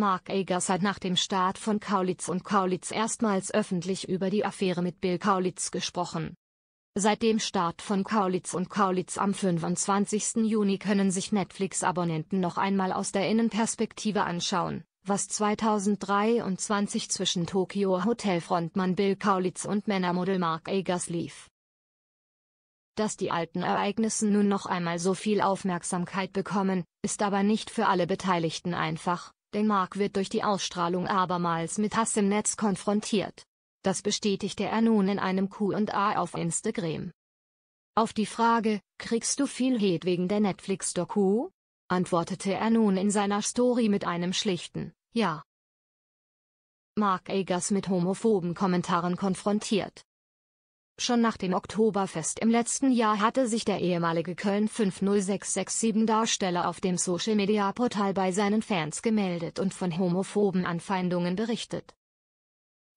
Mark Agers hat nach dem Start von Kaulitz und Kaulitz erstmals öffentlich über die Affäre mit Bill Kaulitz gesprochen. Seit dem Start von Kaulitz und Kaulitz am 25. Juni können sich Netflix-Abonnenten noch einmal aus der Innenperspektive anschauen, was 2023 zwischen Tokio Hotelfrontmann Bill Kaulitz und Männermodel Mark Agers lief. Dass die alten Ereignisse nun noch einmal so viel Aufmerksamkeit bekommen, ist aber nicht für alle Beteiligten einfach, denn Mark wird durch die Ausstrahlung abermals mit Hass im Netz konfrontiert. Das bestätigte er nun in einem QA auf Instagram. Auf die Frage, kriegst du viel Hate wegen der Netflix-Doku? antwortete er nun in seiner Story mit einem schlichten Ja. Mark Agers mit homophoben Kommentaren konfrontiert. Schon nach dem Oktoberfest im letzten Jahr hatte sich der ehemalige Köln 50667 Darsteller auf dem Social-Media-Portal bei seinen Fans gemeldet und von homophoben Anfeindungen berichtet.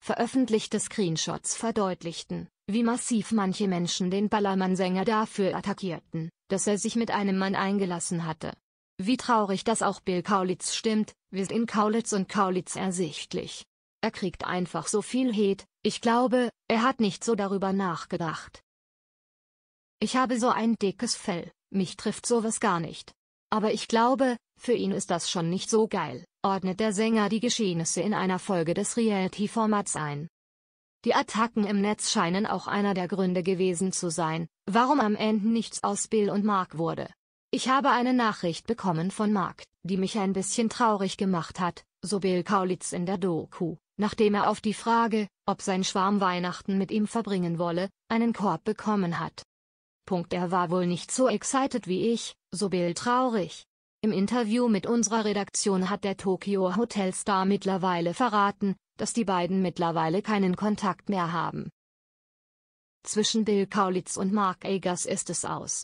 Veröffentlichte Screenshots verdeutlichten, wie massiv manche Menschen den Ballermann-Sänger dafür attackierten, dass er sich mit einem Mann eingelassen hatte. Wie traurig das auch Bill Kaulitz stimmt, wird in Kaulitz und Kaulitz ersichtlich. Er kriegt einfach so viel Heat, ich glaube, er hat nicht so darüber nachgedacht. Ich habe so ein dickes Fell, mich trifft sowas gar nicht. Aber ich glaube, für ihn ist das schon nicht so geil, ordnet der Sänger die Geschehnisse in einer Folge des Reality-Formats ein. Die Attacken im Netz scheinen auch einer der Gründe gewesen zu sein, warum am Ende nichts aus Bill und Mark wurde. Ich habe eine Nachricht bekommen von Mark, die mich ein bisschen traurig gemacht hat, so Bill Kaulitz in der Doku nachdem er auf die Frage, ob sein Schwarm Weihnachten mit ihm verbringen wolle, einen Korb bekommen hat. Punkt er war wohl nicht so excited wie ich, so Bill traurig. Im Interview mit unserer Redaktion hat der Tokyo Hotelstar mittlerweile verraten, dass die beiden mittlerweile keinen Kontakt mehr haben. Zwischen Bill Kaulitz und Mark Agers ist es aus.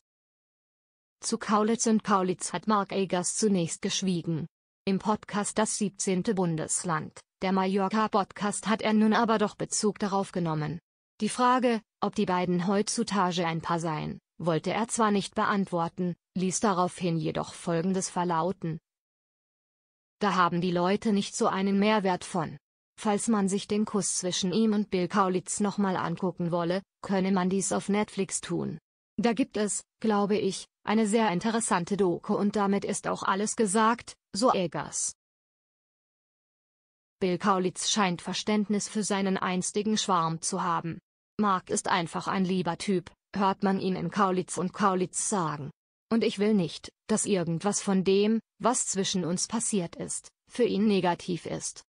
Zu Kaulitz und Kaulitz hat Mark Agers zunächst geschwiegen. Im Podcast Das 17. Bundesland, der Mallorca-Podcast hat er nun aber doch Bezug darauf genommen. Die Frage, ob die beiden heutzutage ein Paar seien, wollte er zwar nicht beantworten, ließ daraufhin jedoch Folgendes verlauten. Da haben die Leute nicht so einen Mehrwert von. Falls man sich den Kuss zwischen ihm und Bill Kaulitz nochmal angucken wolle, könne man dies auf Netflix tun. Da gibt es, glaube ich, eine sehr interessante Doku und damit ist auch alles gesagt, so Soegas. Bill Kaulitz scheint Verständnis für seinen einstigen Schwarm zu haben. Mark ist einfach ein lieber Typ, hört man ihn in Kaulitz und Kaulitz sagen. Und ich will nicht, dass irgendwas von dem, was zwischen uns passiert ist, für ihn negativ ist.